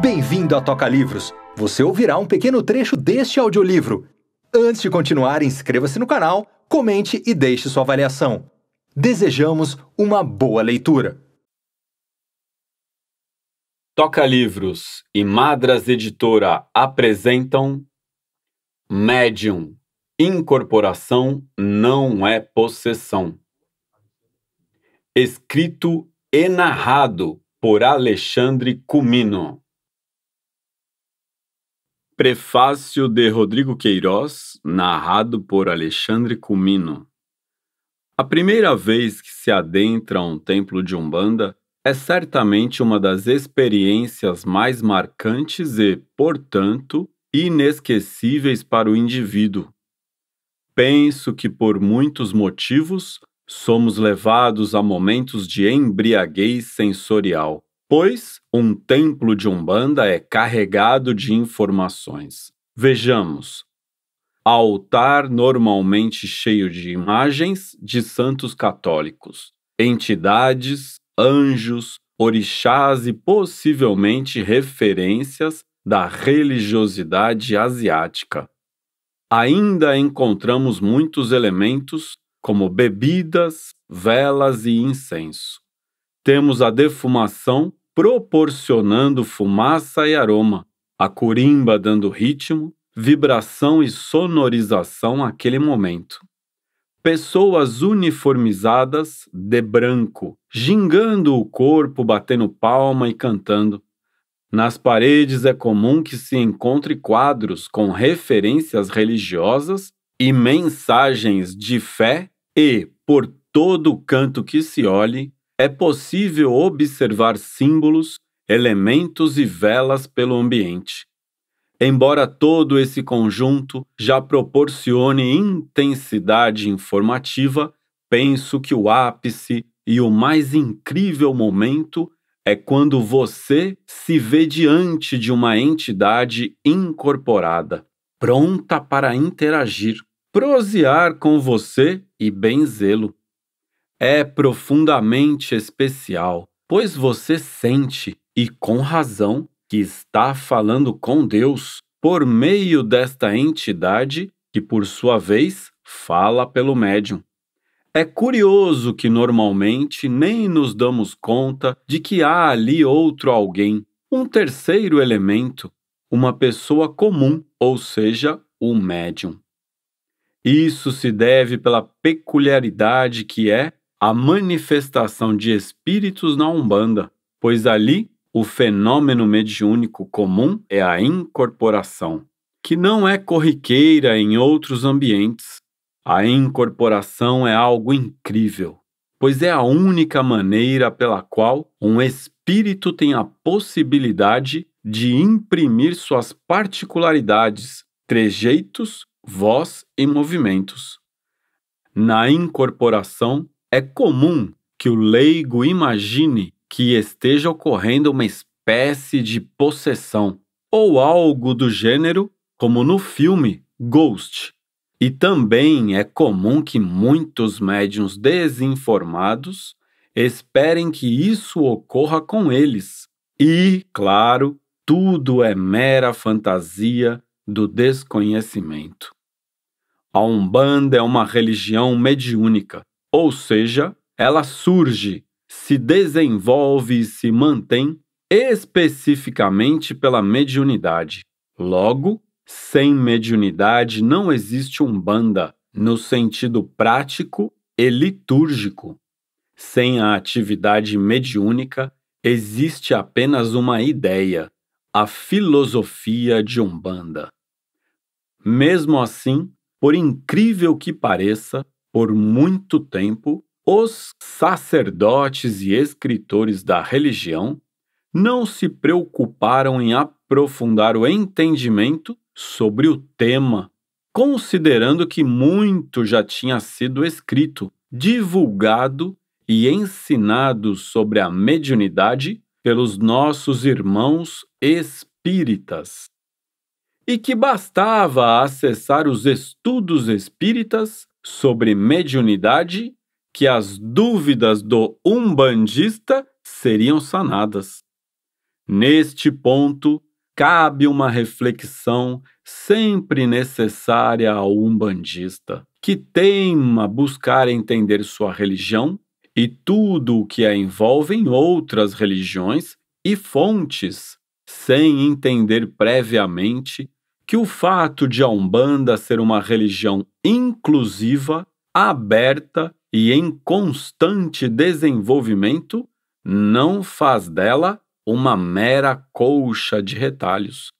Bem-vindo à Toca Livros. Você ouvirá um pequeno trecho deste audiolivro. Antes de continuar, inscreva-se no canal, comente e deixe sua avaliação. Desejamos uma boa leitura. Toca Livros e Madras Editora apresentam Médium. Incorporação não é possessão. Escrito e narrado por Alexandre Cumino. Prefácio de Rodrigo Queiroz, narrado por Alexandre Cumino. A primeira vez que se adentra a um templo de Umbanda é certamente uma das experiências mais marcantes e, portanto, inesquecíveis para o indivíduo. Penso que por muitos motivos somos levados a momentos de embriaguez sensorial Pois um templo de Umbanda é carregado de informações. Vejamos. Altar normalmente cheio de imagens de santos católicos, entidades, anjos, orixás e possivelmente referências da religiosidade asiática. Ainda encontramos muitos elementos, como bebidas, velas e incenso. Temos a defumação proporcionando fumaça e aroma, a curimba dando ritmo, vibração e sonorização àquele momento. Pessoas uniformizadas de branco, gingando o corpo, batendo palma e cantando. Nas paredes é comum que se encontre quadros com referências religiosas e mensagens de fé e, por todo canto que se olhe, é possível observar símbolos, elementos e velas pelo ambiente. Embora todo esse conjunto já proporcione intensidade informativa, penso que o ápice e o mais incrível momento é quando você se vê diante de uma entidade incorporada, pronta para interagir, prosear com você e benzê-lo é profundamente especial, pois você sente, e com razão, que está falando com Deus por meio desta entidade que, por sua vez, fala pelo médium. É curioso que normalmente nem nos damos conta de que há ali outro alguém, um terceiro elemento, uma pessoa comum, ou seja, o médium. Isso se deve pela peculiaridade que é a manifestação de espíritos na Umbanda, pois ali o fenômeno mediúnico comum é a incorporação, que não é corriqueira em outros ambientes. A incorporação é algo incrível, pois é a única maneira pela qual um espírito tem a possibilidade de imprimir suas particularidades, trejeitos, voz e movimentos. Na incorporação, é comum que o leigo imagine que esteja ocorrendo uma espécie de possessão ou algo do gênero, como no filme Ghost. E também é comum que muitos médiums desinformados esperem que isso ocorra com eles. E, claro, tudo é mera fantasia do desconhecimento. A Umbanda é uma religião mediúnica ou seja, ela surge, se desenvolve e se mantém especificamente pela mediunidade. Logo, sem mediunidade não existe umbanda no sentido prático e litúrgico. Sem a atividade mediúnica, existe apenas uma ideia, a filosofia de Umbanda. Mesmo assim, por incrível que pareça, por muito tempo, os sacerdotes e escritores da religião não se preocuparam em aprofundar o entendimento sobre o tema, considerando que muito já tinha sido escrito, divulgado e ensinado sobre a mediunidade pelos nossos irmãos espíritas. E que bastava acessar os estudos espíritas sobre mediunidade que as dúvidas do umbandista seriam sanadas. Neste ponto, cabe uma reflexão sempre necessária ao umbandista, que teima buscar entender sua religião e tudo o que a envolve em outras religiões e fontes, sem entender previamente que o fato de a Umbanda ser uma religião inclusiva, aberta e em constante desenvolvimento não faz dela uma mera colcha de retalhos.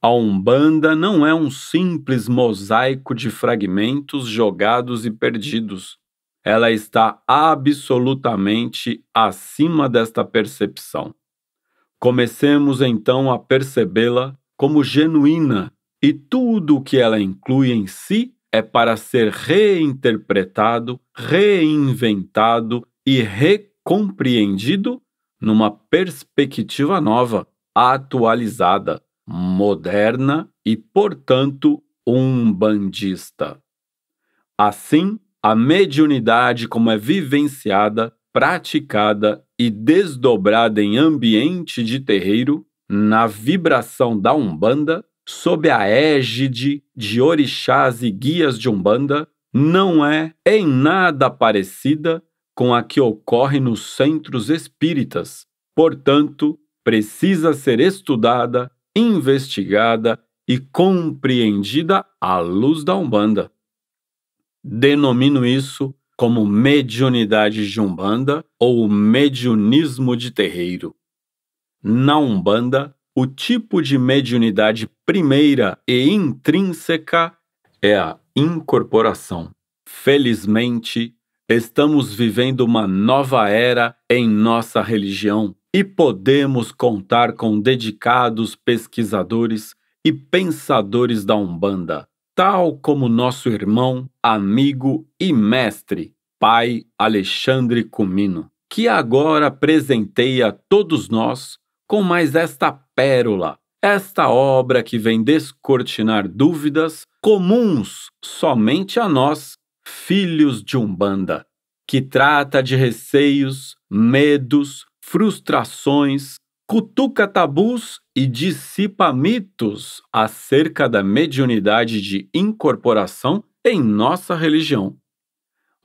A Umbanda não é um simples mosaico de fragmentos jogados e perdidos. Ela está absolutamente acima desta percepção. Comecemos então a percebê-la como genuína e tudo o que ela inclui em si é para ser reinterpretado, reinventado e recompreendido numa perspectiva nova, atualizada, moderna e, portanto, umbandista. Assim, a mediunidade como é vivenciada, praticada e desdobrada em ambiente de terreiro, na vibração da Umbanda, sob a égide de orixás e guias de Umbanda, não é em nada parecida com a que ocorre nos centros espíritas. Portanto, precisa ser estudada, investigada e compreendida à luz da Umbanda. Denomino isso como mediunidade de Umbanda ou mediunismo de terreiro. Na Umbanda, o tipo de mediunidade primeira e intrínseca é a incorporação. Felizmente, estamos vivendo uma nova era em nossa religião e podemos contar com dedicados pesquisadores e pensadores da Umbanda, tal como nosso irmão, amigo e mestre, Pai Alexandre Cumino, que agora presenteia todos nós com mais esta pérola, esta obra que vem descortinar dúvidas comuns somente a nós, filhos de Umbanda, que trata de receios, medos, frustrações, cutuca tabus e dissipa mitos acerca da mediunidade de incorporação em nossa religião.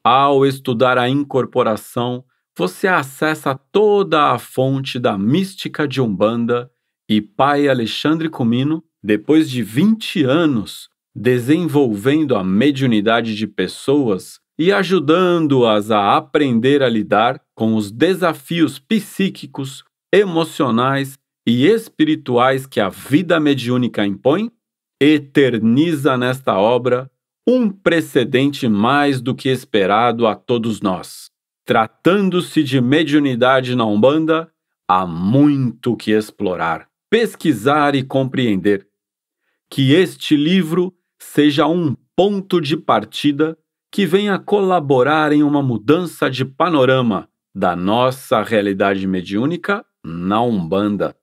Ao estudar a incorporação, você acessa toda a fonte da mística de Umbanda e Pai Alexandre Comino, depois de 20 anos desenvolvendo a mediunidade de pessoas e ajudando-as a aprender a lidar com os desafios psíquicos, emocionais e espirituais que a vida mediúnica impõe, eterniza nesta obra um precedente mais do que esperado a todos nós. Tratando-se de mediunidade na Umbanda, há muito que explorar, pesquisar e compreender. Que este livro seja um ponto de partida que venha colaborar em uma mudança de panorama da nossa realidade mediúnica na Umbanda.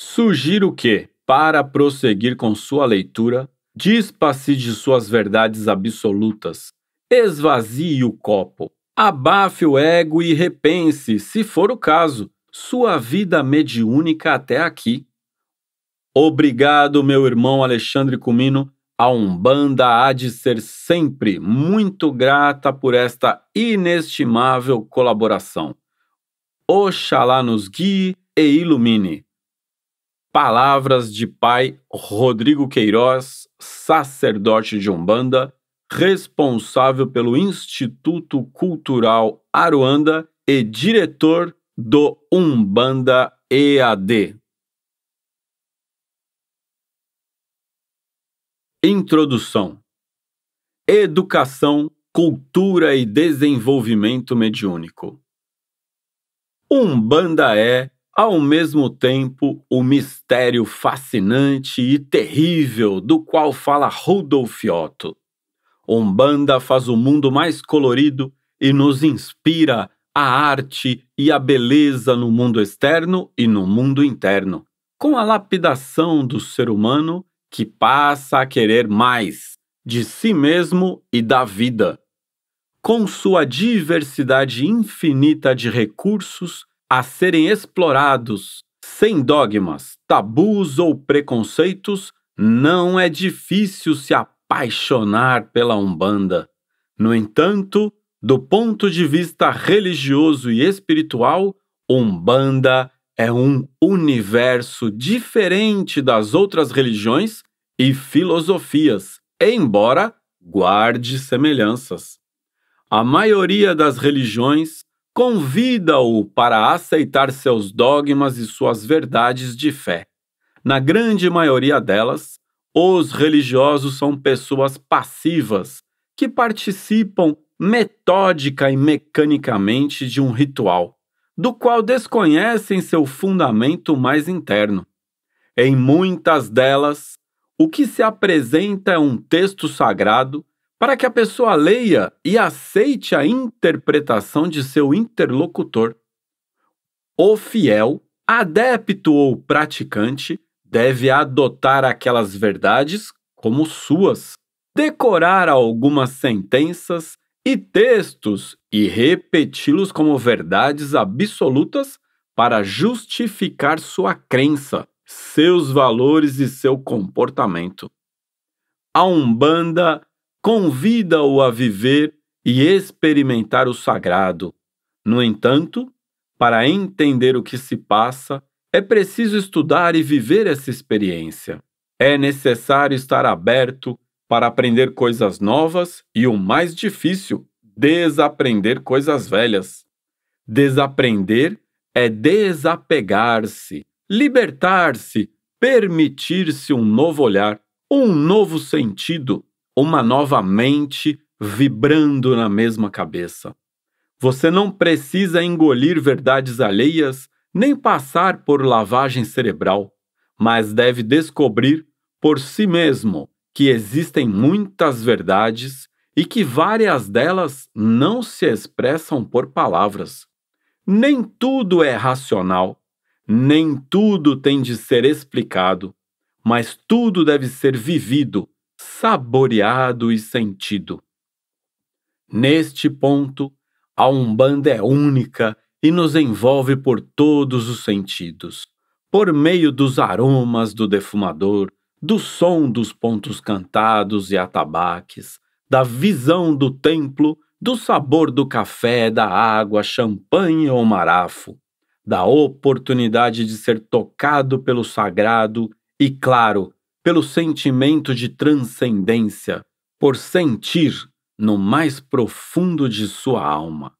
Sugiro que, para prosseguir com sua leitura, dispare-se de suas verdades absolutas, esvazie o copo, Abafe o ego e repense, se for o caso, sua vida mediúnica até aqui. Obrigado, meu irmão Alexandre Cumino. A Umbanda há de ser sempre muito grata por esta inestimável colaboração. Oxalá nos guie e ilumine. Palavras de Pai Rodrigo Queiroz, sacerdote de Umbanda, responsável pelo Instituto Cultural Aruanda e diretor do Umbanda EAD. Introdução: Educação, Cultura e Desenvolvimento Mediúnico. Umbanda é, ao mesmo tempo, o mistério fascinante e terrível do qual fala Rudolf Otto. Umbanda faz o mundo mais colorido e nos inspira a arte e a beleza no mundo externo e no mundo interno, com a lapidação do ser humano que passa a querer mais de si mesmo e da vida. Com sua diversidade infinita de recursos a serem explorados, sem dogmas, tabus ou preconceitos, não é difícil se apaixonar apaixonar pela Umbanda. No entanto, do ponto de vista religioso e espiritual, Umbanda é um universo diferente das outras religiões e filosofias, embora guarde semelhanças. A maioria das religiões convida-o para aceitar seus dogmas e suas verdades de fé. Na grande maioria delas, os religiosos são pessoas passivas que participam metódica e mecanicamente de um ritual, do qual desconhecem seu fundamento mais interno. Em muitas delas, o que se apresenta é um texto sagrado para que a pessoa leia e aceite a interpretação de seu interlocutor. O fiel, adepto ou praticante deve adotar aquelas verdades como suas, decorar algumas sentenças e textos e repeti-los como verdades absolutas para justificar sua crença, seus valores e seu comportamento. A Umbanda convida-o a viver e experimentar o sagrado. No entanto, para entender o que se passa, é preciso estudar e viver essa experiência. É necessário estar aberto para aprender coisas novas e o mais difícil, desaprender coisas velhas. Desaprender é desapegar-se, libertar-se, permitir-se um novo olhar, um novo sentido, uma nova mente vibrando na mesma cabeça. Você não precisa engolir verdades alheias nem passar por lavagem cerebral, mas deve descobrir por si mesmo que existem muitas verdades e que várias delas não se expressam por palavras. Nem tudo é racional, nem tudo tem de ser explicado, mas tudo deve ser vivido, saboreado e sentido. Neste ponto, a Umbanda é única e nos envolve por todos os sentidos, por meio dos aromas do defumador, do som dos pontos cantados e atabaques, da visão do templo, do sabor do café, da água, champanhe ou marafo, da oportunidade de ser tocado pelo sagrado e, claro, pelo sentimento de transcendência, por sentir no mais profundo de sua alma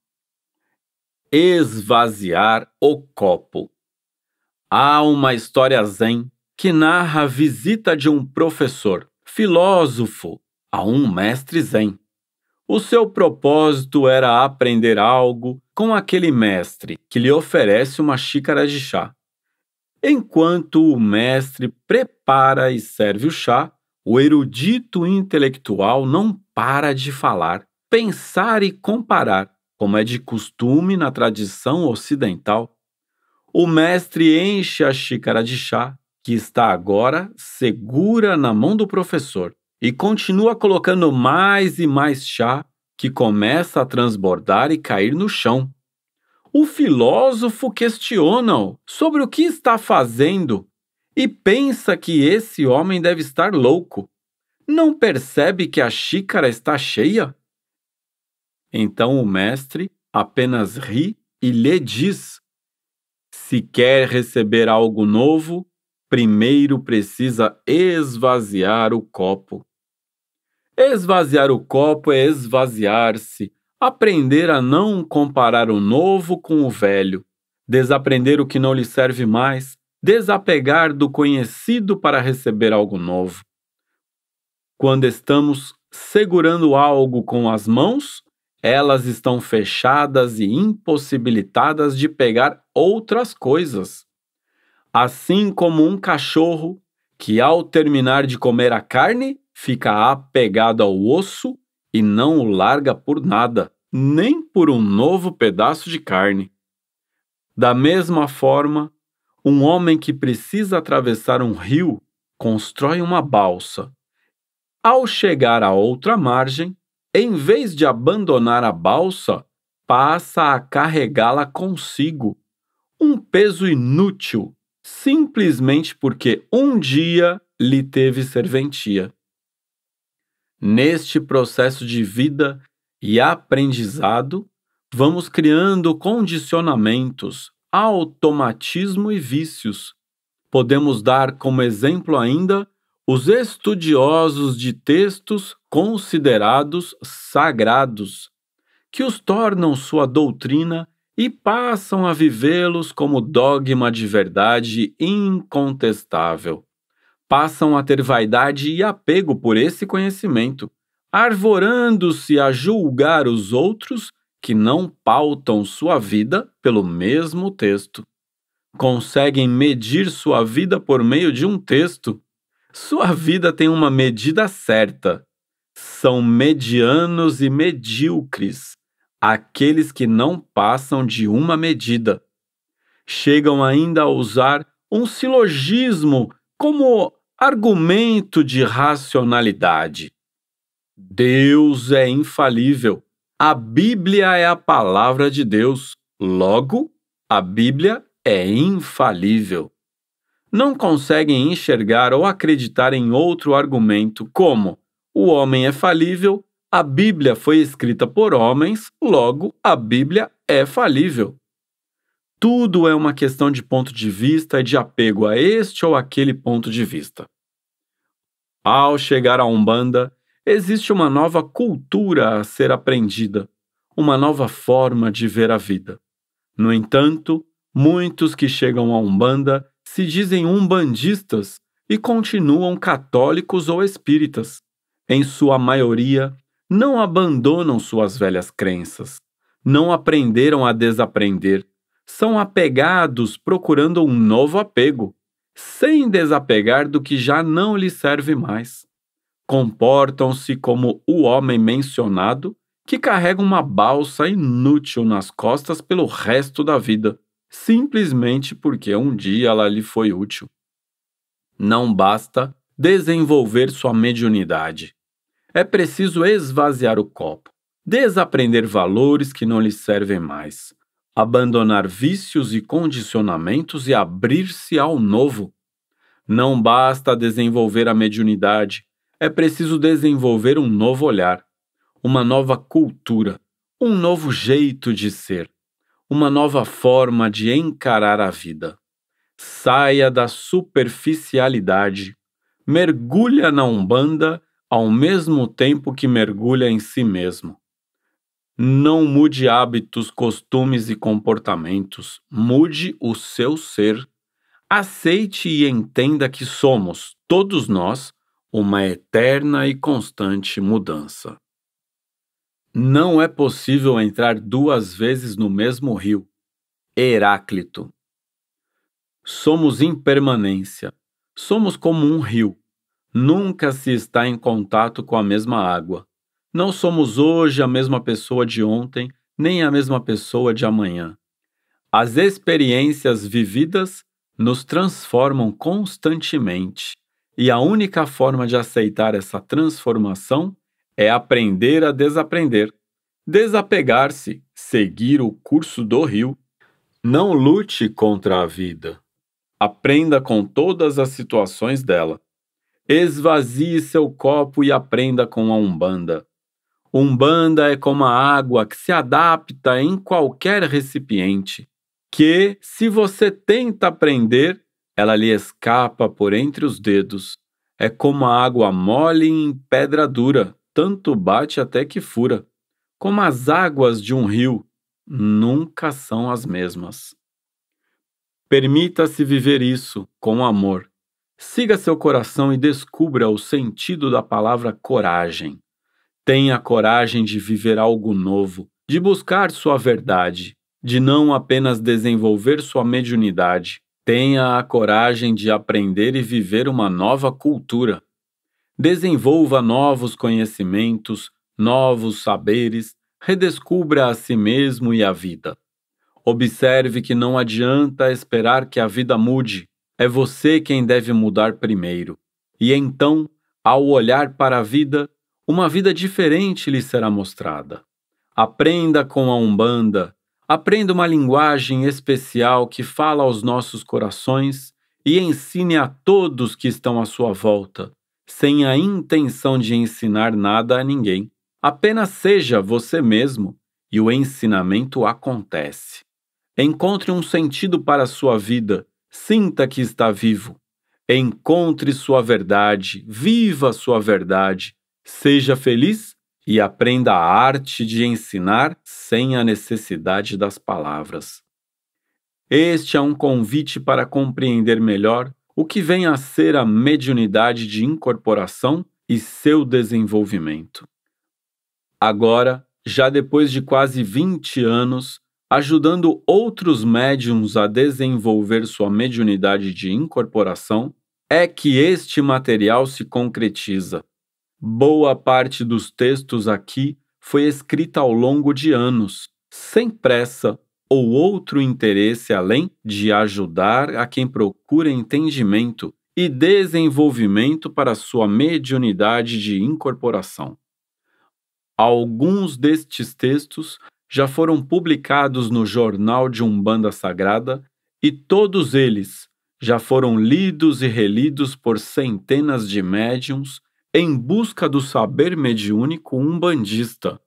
esvaziar o copo. Há uma história zen que narra a visita de um professor, filósofo, a um mestre zen. O seu propósito era aprender algo com aquele mestre que lhe oferece uma xícara de chá. Enquanto o mestre prepara e serve o chá, o erudito intelectual não para de falar, pensar e comparar como é de costume na tradição ocidental, o mestre enche a xícara de chá, que está agora segura na mão do professor, e continua colocando mais e mais chá, que começa a transbordar e cair no chão. O filósofo questiona-o sobre o que está fazendo e pensa que esse homem deve estar louco. Não percebe que a xícara está cheia? Então o mestre apenas ri e lhe diz: Se quer receber algo novo, primeiro precisa esvaziar o copo. Esvaziar o copo é esvaziar-se, aprender a não comparar o novo com o velho, desaprender o que não lhe serve mais, desapegar do conhecido para receber algo novo. Quando estamos segurando algo com as mãos, elas estão fechadas e impossibilitadas de pegar outras coisas. Assim como um cachorro que, ao terminar de comer a carne, fica apegado ao osso e não o larga por nada, nem por um novo pedaço de carne. Da mesma forma, um homem que precisa atravessar um rio constrói uma balsa. Ao chegar à outra margem, em vez de abandonar a balsa, passa a carregá-la consigo. Um peso inútil, simplesmente porque um dia lhe teve serventia. Neste processo de vida e aprendizado, vamos criando condicionamentos, automatismo e vícios. Podemos dar como exemplo ainda os estudiosos de textos considerados sagrados, que os tornam sua doutrina e passam a vivê-los como dogma de verdade incontestável. Passam a ter vaidade e apego por esse conhecimento, arvorando-se a julgar os outros que não pautam sua vida pelo mesmo texto. Conseguem medir sua vida por meio de um texto, sua vida tem uma medida certa. São medianos e medíocres aqueles que não passam de uma medida. Chegam ainda a usar um silogismo como argumento de racionalidade. Deus é infalível. A Bíblia é a palavra de Deus. Logo, a Bíblia é infalível não conseguem enxergar ou acreditar em outro argumento como o homem é falível, a Bíblia foi escrita por homens, logo a Bíblia é falível. Tudo é uma questão de ponto de vista e de apego a este ou aquele ponto de vista. Ao chegar à Umbanda, existe uma nova cultura a ser aprendida, uma nova forma de ver a vida. No entanto, muitos que chegam à Umbanda se dizem umbandistas e continuam católicos ou espíritas. Em sua maioria, não abandonam suas velhas crenças, não aprenderam a desaprender, são apegados procurando um novo apego, sem desapegar do que já não lhes serve mais. Comportam-se como o homem mencionado que carrega uma balsa inútil nas costas pelo resto da vida, simplesmente porque um dia ela lhe foi útil. Não basta desenvolver sua mediunidade. É preciso esvaziar o copo, desaprender valores que não lhe servem mais, abandonar vícios e condicionamentos e abrir-se ao novo. Não basta desenvolver a mediunidade, é preciso desenvolver um novo olhar, uma nova cultura, um novo jeito de ser uma nova forma de encarar a vida. Saia da superficialidade, mergulha na Umbanda ao mesmo tempo que mergulha em si mesmo. Não mude hábitos, costumes e comportamentos, mude o seu ser. Aceite e entenda que somos, todos nós, uma eterna e constante mudança. Não é possível entrar duas vezes no mesmo rio. Heráclito. Somos impermanência. Somos como um rio. Nunca se está em contato com a mesma água. Não somos hoje a mesma pessoa de ontem, nem a mesma pessoa de amanhã. As experiências vividas nos transformam constantemente, e a única forma de aceitar essa transformação é aprender a desaprender, desapegar-se, seguir o curso do rio. Não lute contra a vida. Aprenda com todas as situações dela. Esvazie seu copo e aprenda com a Umbanda. Umbanda é como a água que se adapta em qualquer recipiente, que, se você tenta aprender, ela lhe escapa por entre os dedos. É como a água mole em pedra dura tanto bate até que fura, como as águas de um rio nunca são as mesmas. Permita-se viver isso com amor. Siga seu coração e descubra o sentido da palavra coragem. Tenha coragem de viver algo novo, de buscar sua verdade, de não apenas desenvolver sua mediunidade. Tenha a coragem de aprender e viver uma nova cultura desenvolva novos conhecimentos, novos saberes, redescubra a si mesmo e a vida. Observe que não adianta esperar que a vida mude, é você quem deve mudar primeiro. E então, ao olhar para a vida, uma vida diferente lhe será mostrada. Aprenda com a Umbanda, aprenda uma linguagem especial que fala aos nossos corações e ensine a todos que estão à sua volta, sem a intenção de ensinar nada a ninguém. Apenas seja você mesmo e o ensinamento acontece. Encontre um sentido para a sua vida, sinta que está vivo. Encontre sua verdade, viva sua verdade, seja feliz e aprenda a arte de ensinar sem a necessidade das palavras. Este é um convite para compreender melhor o que vem a ser a mediunidade de incorporação e seu desenvolvimento. Agora, já depois de quase 20 anos, ajudando outros médiums a desenvolver sua mediunidade de incorporação, é que este material se concretiza. Boa parte dos textos aqui foi escrita ao longo de anos, sem pressa ou outro interesse além de ajudar a quem procura entendimento e desenvolvimento para sua mediunidade de incorporação. Alguns destes textos já foram publicados no Jornal de Umbanda Sagrada e todos eles já foram lidos e relidos por centenas de médiums em busca do saber mediúnico umbandista.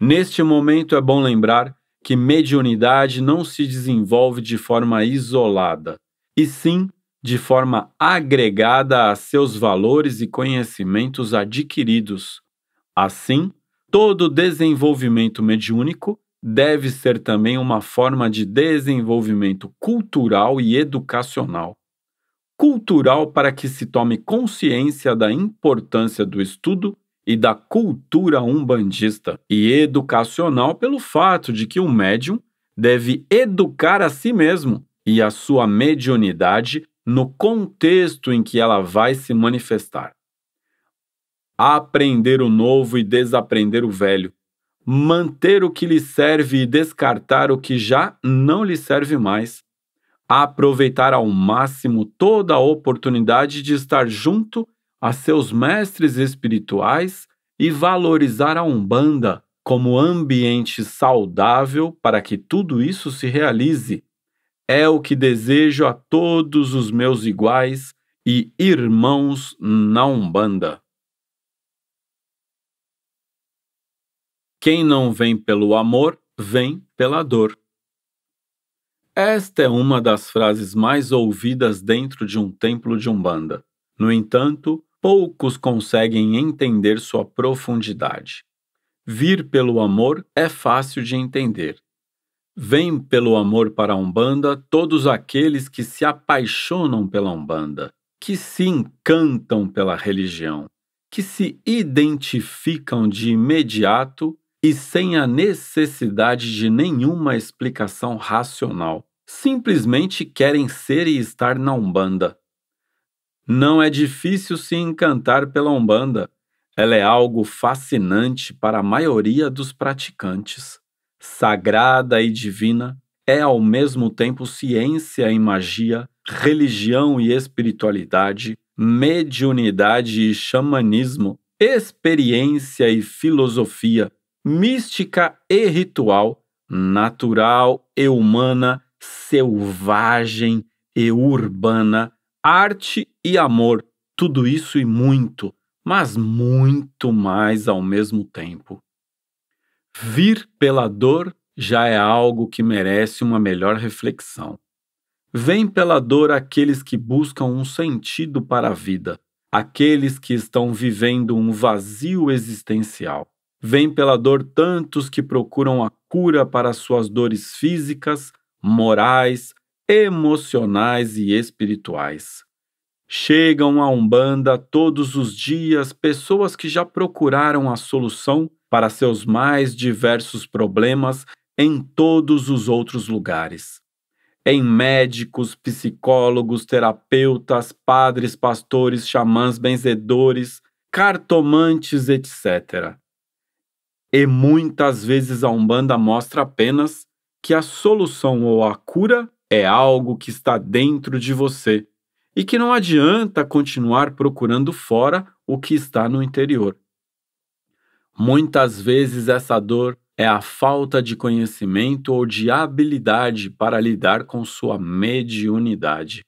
Neste momento é bom lembrar que mediunidade não se desenvolve de forma isolada, e sim de forma agregada a seus valores e conhecimentos adquiridos. Assim, todo desenvolvimento mediúnico deve ser também uma forma de desenvolvimento cultural e educacional. Cultural para que se tome consciência da importância do estudo e da cultura umbandista e educacional pelo fato de que o médium deve educar a si mesmo e a sua mediunidade no contexto em que ela vai se manifestar. Aprender o novo e desaprender o velho. Manter o que lhe serve e descartar o que já não lhe serve mais. Aproveitar ao máximo toda a oportunidade de estar junto a seus mestres espirituais e valorizar a Umbanda como ambiente saudável para que tudo isso se realize. É o que desejo a todos os meus iguais e irmãos na Umbanda. Quem não vem pelo amor, vem pela dor. Esta é uma das frases mais ouvidas dentro de um templo de Umbanda. No entanto, poucos conseguem entender sua profundidade. Vir pelo amor é fácil de entender. Vem pelo amor para a Umbanda todos aqueles que se apaixonam pela Umbanda, que se encantam pela religião, que se identificam de imediato e sem a necessidade de nenhuma explicação racional. Simplesmente querem ser e estar na Umbanda não é difícil se encantar pela Umbanda. Ela é algo fascinante para a maioria dos praticantes. Sagrada e divina, é ao mesmo tempo ciência e magia, religião e espiritualidade, mediunidade e xamanismo, experiência e filosofia, mística e ritual, natural e humana, selvagem e urbana, arte e amor, tudo isso e muito, mas muito mais ao mesmo tempo. Vir pela dor já é algo que merece uma melhor reflexão. Vem pela dor aqueles que buscam um sentido para a vida, aqueles que estão vivendo um vazio existencial. Vem pela dor tantos que procuram a cura para suas dores físicas, morais, emocionais e espirituais. Chegam à Umbanda todos os dias pessoas que já procuraram a solução para seus mais diversos problemas em todos os outros lugares. Em médicos, psicólogos, terapeutas, padres, pastores, xamãs, benzedores, cartomantes, etc. E muitas vezes a Umbanda mostra apenas que a solução ou a cura é algo que está dentro de você e que não adianta continuar procurando fora o que está no interior. Muitas vezes essa dor é a falta de conhecimento ou de habilidade para lidar com sua mediunidade.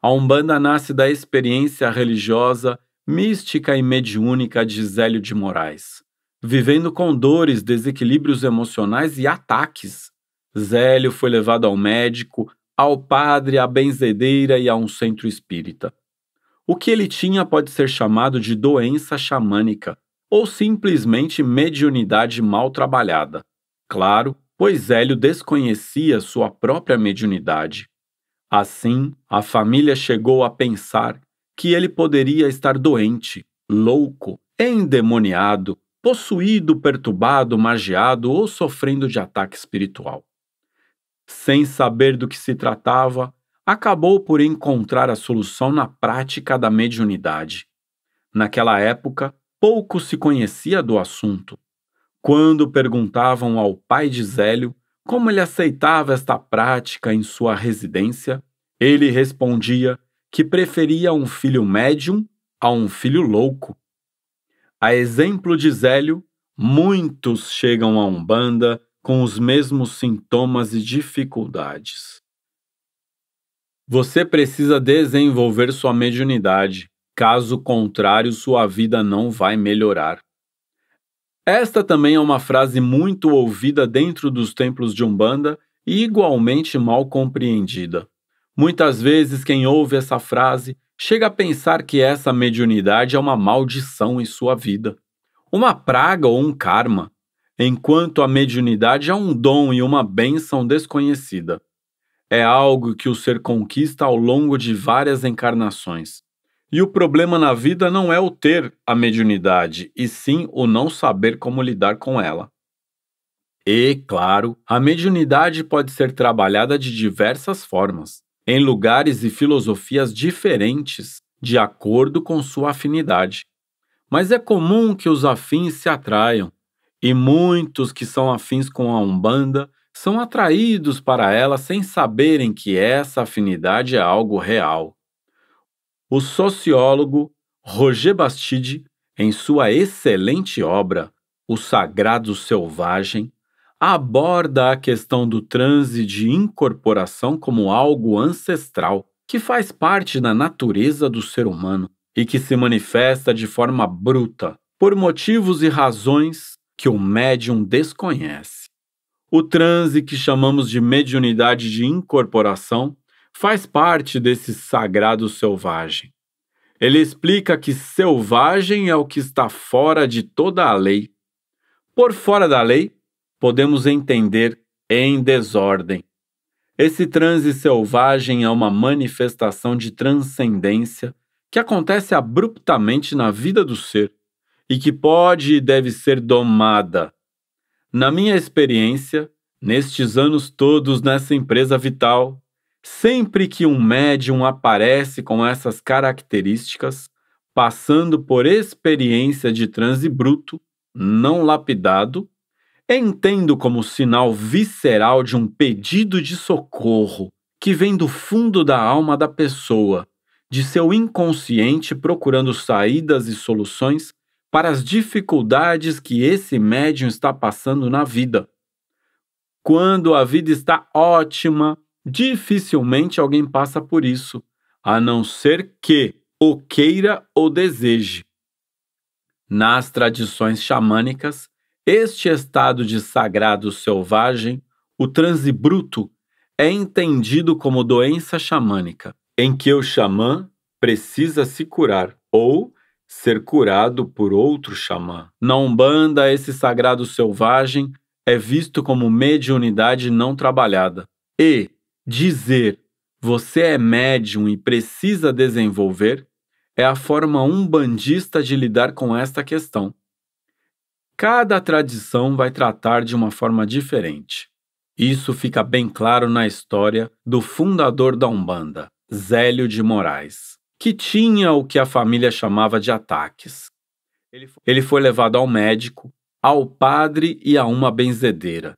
A Umbanda nasce da experiência religiosa, mística e mediúnica de Zélio de Moraes. Vivendo com dores, desequilíbrios emocionais e ataques, Zélio foi levado ao médico, ao padre, à benzedeira e a um centro espírita. O que ele tinha pode ser chamado de doença xamânica ou simplesmente mediunidade mal trabalhada. Claro, pois Hélio desconhecia sua própria mediunidade. Assim, a família chegou a pensar que ele poderia estar doente, louco, endemoniado, possuído, perturbado, magiado ou sofrendo de ataque espiritual sem saber do que se tratava, acabou por encontrar a solução na prática da mediunidade. Naquela época, pouco se conhecia do assunto. Quando perguntavam ao pai de Zélio como ele aceitava esta prática em sua residência, ele respondia que preferia um filho médium a um filho louco. A exemplo de Zélio, muitos chegam à Umbanda com os mesmos sintomas e dificuldades. Você precisa desenvolver sua mediunidade, caso contrário, sua vida não vai melhorar. Esta também é uma frase muito ouvida dentro dos templos de Umbanda e igualmente mal compreendida. Muitas vezes, quem ouve essa frase chega a pensar que essa mediunidade é uma maldição em sua vida, uma praga ou um karma enquanto a mediunidade é um dom e uma bênção desconhecida. É algo que o ser conquista ao longo de várias encarnações. E o problema na vida não é o ter a mediunidade, e sim o não saber como lidar com ela. E, claro, a mediunidade pode ser trabalhada de diversas formas, em lugares e filosofias diferentes, de acordo com sua afinidade. Mas é comum que os afins se atraiam, e muitos que são afins com a Umbanda são atraídos para ela sem saberem que essa afinidade é algo real. O sociólogo Roger Bastide, em sua excelente obra O Sagrado Selvagem, aborda a questão do transe de incorporação como algo ancestral, que faz parte da natureza do ser humano e que se manifesta de forma bruta, por motivos e razões que o médium desconhece. O transe que chamamos de mediunidade de incorporação faz parte desse sagrado selvagem. Ele explica que selvagem é o que está fora de toda a lei. Por fora da lei, podemos entender em desordem. Esse transe selvagem é uma manifestação de transcendência que acontece abruptamente na vida do ser e que pode e deve ser domada. Na minha experiência, nestes anos todos nessa empresa vital, sempre que um médium aparece com essas características, passando por experiência de transe bruto, não lapidado, entendo como sinal visceral de um pedido de socorro que vem do fundo da alma da pessoa, de seu inconsciente procurando saídas e soluções para as dificuldades que esse médium está passando na vida. Quando a vida está ótima, dificilmente alguém passa por isso, a não ser que o queira ou deseje. Nas tradições xamânicas, este estado de sagrado selvagem, o transe bruto, é entendido como doença xamânica, em que o xamã precisa se curar ou ser curado por outro xamã. Na Umbanda, esse sagrado selvagem é visto como mediunidade não trabalhada. E dizer você é médium e precisa desenvolver é a forma umbandista de lidar com esta questão. Cada tradição vai tratar de uma forma diferente. Isso fica bem claro na história do fundador da Umbanda, Zélio de Moraes que tinha o que a família chamava de ataques. Ele foi levado ao médico, ao padre e a uma benzedeira.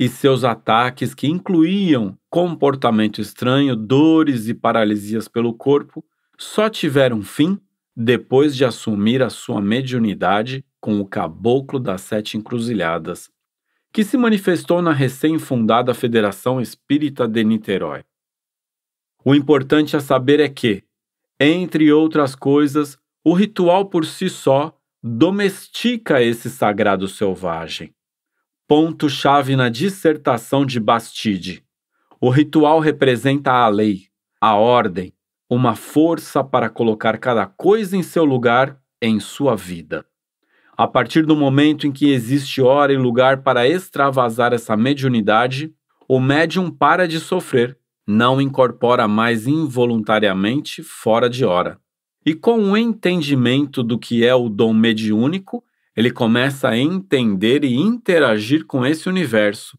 E seus ataques, que incluíam comportamento estranho, dores e paralisias pelo corpo, só tiveram fim depois de assumir a sua mediunidade com o caboclo das Sete Encruzilhadas, que se manifestou na recém-fundada Federação Espírita de Niterói. O importante a saber é que, entre outras coisas, o ritual por si só domestica esse sagrado selvagem. Ponto-chave na dissertação de Bastide. O ritual representa a lei, a ordem, uma força para colocar cada coisa em seu lugar em sua vida. A partir do momento em que existe hora e lugar para extravasar essa mediunidade, o médium para de sofrer não incorpora mais involuntariamente fora de hora. E com o entendimento do que é o dom mediúnico, ele começa a entender e interagir com esse universo.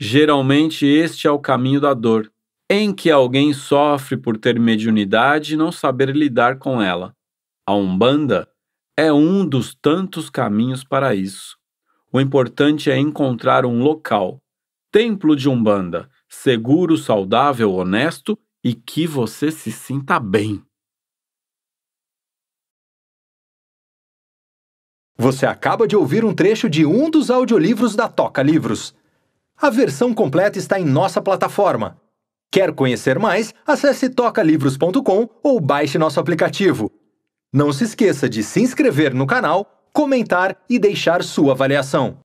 Geralmente, este é o caminho da dor, em que alguém sofre por ter mediunidade e não saber lidar com ela. A Umbanda é um dos tantos caminhos para isso. O importante é encontrar um local, templo de Umbanda, seguro, saudável, honesto e que você se sinta bem. Você acaba de ouvir um trecho de um dos audiolivros da Toca Livros. A versão completa está em nossa plataforma. Quer conhecer mais? Acesse tocalivros.com ou baixe nosso aplicativo. Não se esqueça de se inscrever no canal, comentar e deixar sua avaliação.